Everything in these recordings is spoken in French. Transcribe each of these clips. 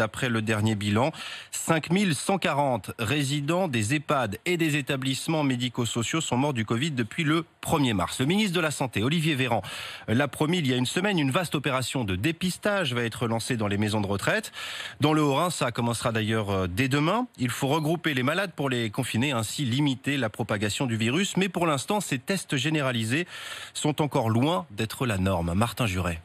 D'après le dernier bilan, 5140 résidents des EHPAD et des établissements médico-sociaux sont morts du Covid depuis le 1er mars. Le ministre de la Santé, Olivier Véran, l'a promis il y a une semaine. Une vaste opération de dépistage va être lancée dans les maisons de retraite. Dans le Haut-Rhin, ça commencera d'ailleurs euh, dès demain. Il faut regrouper les malades pour les confiner, ainsi limiter la propagation du virus. Mais pour l'instant, ces tests généralisés sont encore loin d'être la norme. Martin Juret.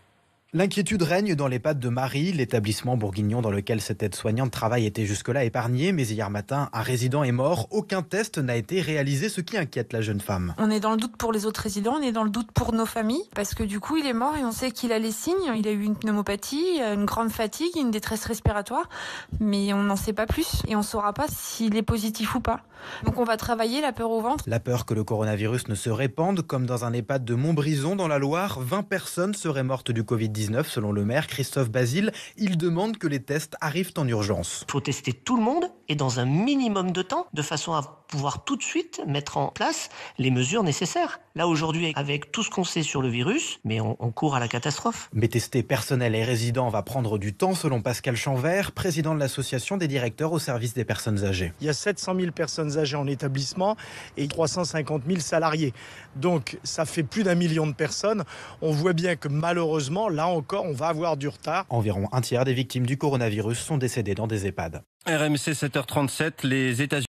L'inquiétude règne dans l'EHPAD de Marie, l'établissement bourguignon dans lequel cette aide-soignante travail était jusque-là épargnée, mais hier matin, un résident est mort. Aucun test n'a été réalisé, ce qui inquiète la jeune femme. On est dans le doute pour les autres résidents, on est dans le doute pour nos familles, parce que du coup, il est mort et on sait qu'il a les signes. Il a eu une pneumopathie, euh, une grande fatigue, une détresse respiratoire, mais on n'en sait pas plus et on ne saura pas s'il est positif ou pas. Donc on va travailler la peur au ventre. La peur que le coronavirus ne se répande, comme dans un EHPAD de Montbrison dans la Loire, 20 personnes seraient mortes du Covid-19 selon le maire Christophe Basile. Il demande que les tests arrivent en urgence. Il faut tester tout le monde et dans un minimum de temps, de façon à pouvoir tout de suite mettre en place les mesures nécessaires. Là aujourd'hui, avec tout ce qu'on sait sur le virus, mais on, on, court à la catastrophe. Mais tester personnel et résident va prendre du temps, selon Pascal Chanvert, président de l'association des directeurs au service des personnes âgées. Il y a 700 000 personnes âgées en établissement et 350 000 salariés. Donc ça fait plus d'un million de personnes. On voit bien que malheureusement, là, encore, on va avoir du retard. Environ un tiers des victimes du coronavirus sont décédées dans des EHPAD. RMC 7h37, les États-Unis.